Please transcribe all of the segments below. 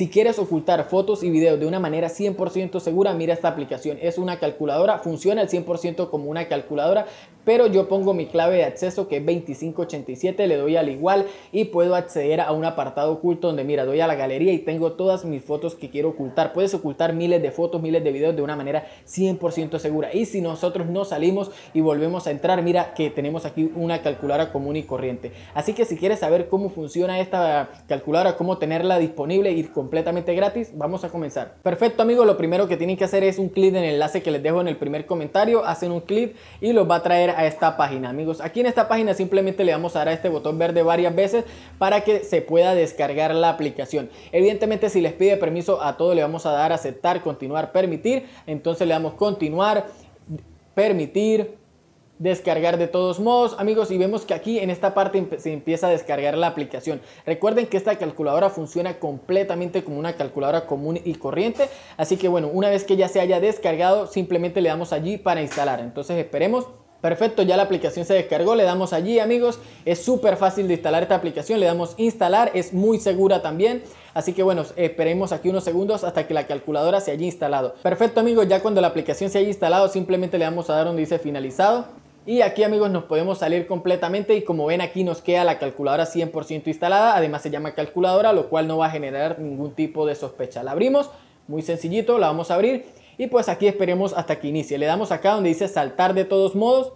Si quieres ocultar fotos y videos de una manera 100% segura, mira esta aplicación. Es una calculadora, funciona al 100% como una calculadora, pero yo pongo mi clave de acceso que es 2587, le doy al igual y puedo acceder a un apartado oculto donde mira, doy a la galería y tengo todas mis fotos que quiero ocultar. Puedes ocultar miles de fotos, miles de videos de una manera 100% segura. Y si nosotros no salimos y volvemos a entrar, mira que tenemos aquí una calculadora común y corriente. Así que si quieres saber cómo funciona esta calculadora, cómo tenerla disponible y con completamente gratis. Vamos a comenzar. Perfecto amigos, lo primero que tienen que hacer es un clic en el enlace que les dejo en el primer comentario. Hacen un clic y los va a traer a esta página amigos. Aquí en esta página simplemente le vamos a dar a este botón verde varias veces para que se pueda descargar la aplicación. Evidentemente si les pide permiso a todo le vamos a dar aceptar, continuar, permitir. Entonces le damos continuar, permitir, descargar de todos modos amigos y vemos que aquí en esta parte se empieza a descargar la aplicación recuerden que esta calculadora funciona completamente como una calculadora común y corriente así que bueno una vez que ya se haya descargado simplemente le damos allí para instalar entonces esperemos Perfecto, ya la aplicación se descargó, le damos allí amigos, es súper fácil de instalar esta aplicación, le damos instalar, es muy segura también, así que bueno, esperemos aquí unos segundos hasta que la calculadora se haya instalado. Perfecto amigos, ya cuando la aplicación se haya instalado simplemente le damos a dar donde dice finalizado y aquí amigos nos podemos salir completamente y como ven aquí nos queda la calculadora 100% instalada, además se llama calculadora, lo cual no va a generar ningún tipo de sospecha. La abrimos, muy sencillito, la vamos a abrir y pues aquí esperemos hasta que inicie. Le damos acá donde dice saltar de todos modos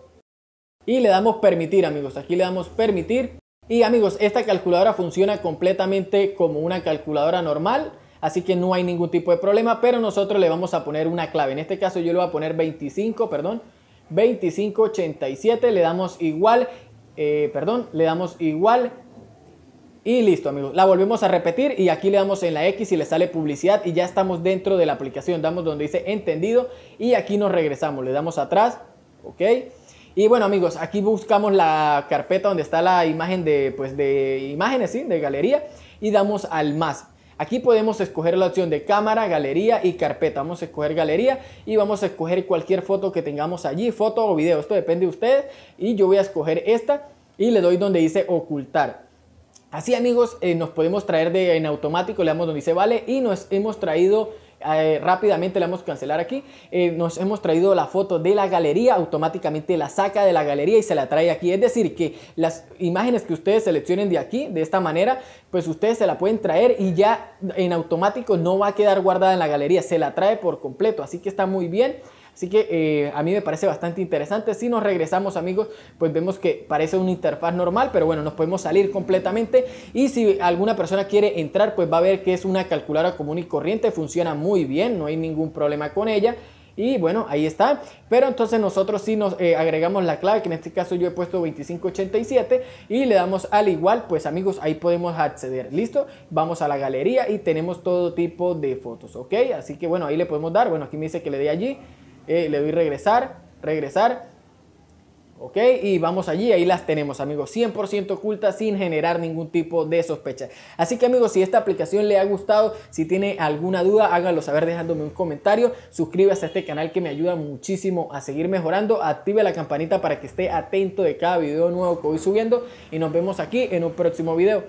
y le damos permitir amigos, aquí le damos permitir. Y amigos, esta calculadora funciona completamente como una calculadora normal, así que no hay ningún tipo de problema, pero nosotros le vamos a poner una clave. En este caso yo le voy a poner 25, perdón, 2587. Le damos igual, eh, perdón, le damos igual y listo, amigos. La volvemos a repetir y aquí le damos en la X y le sale publicidad y ya estamos dentro de la aplicación. Damos donde dice entendido y aquí nos regresamos. Le damos atrás, ok. Y bueno, amigos, aquí buscamos la carpeta donde está la imagen de, pues, de imágenes, ¿sí? De galería y damos al más. Aquí podemos escoger la opción de cámara, galería y carpeta. Vamos a escoger galería y vamos a escoger cualquier foto que tengamos allí, foto o video. Esto depende de ustedes y yo voy a escoger esta y le doy donde dice ocultar. Así amigos, eh, nos podemos traer de, en automático, le damos donde dice vale y nos hemos traído eh, rápidamente la vamos a cancelar aquí. Eh, nos hemos traído la foto de la galería, automáticamente la saca de la galería y se la trae aquí. Es decir, que las imágenes que ustedes seleccionen de aquí, de esta manera, pues ustedes se la pueden traer y ya en automático no va a quedar guardada en la galería, se la trae por completo. Así que está muy bien. Así que eh, a mí me parece bastante interesante. Si nos regresamos amigos, pues vemos que parece una interfaz normal, pero bueno, nos podemos salir completamente. Y si alguna persona quiere entrar, pues va a ver que es una calculadora común y corriente. Funciona muy bien, no hay ningún problema con ella. Y bueno, ahí está. Pero entonces nosotros si nos eh, agregamos la clave, que en este caso yo he puesto 2587 y le damos al igual, pues amigos, ahí podemos acceder. Listo, vamos a la galería y tenemos todo tipo de fotos, ¿ok? Así que bueno, ahí le podemos dar. Bueno, aquí me dice que le dé allí. Eh, le doy regresar, regresar. ¿Ok? Y vamos allí, ahí las tenemos amigos, 100% ocultas sin generar ningún tipo de sospecha. Así que amigos, si esta aplicación le ha gustado, si tiene alguna duda, háganlo saber dejándome un comentario, suscríbase a este canal que me ayuda muchísimo a seguir mejorando, active la campanita para que esté atento de cada video nuevo que voy subiendo y nos vemos aquí en un próximo video.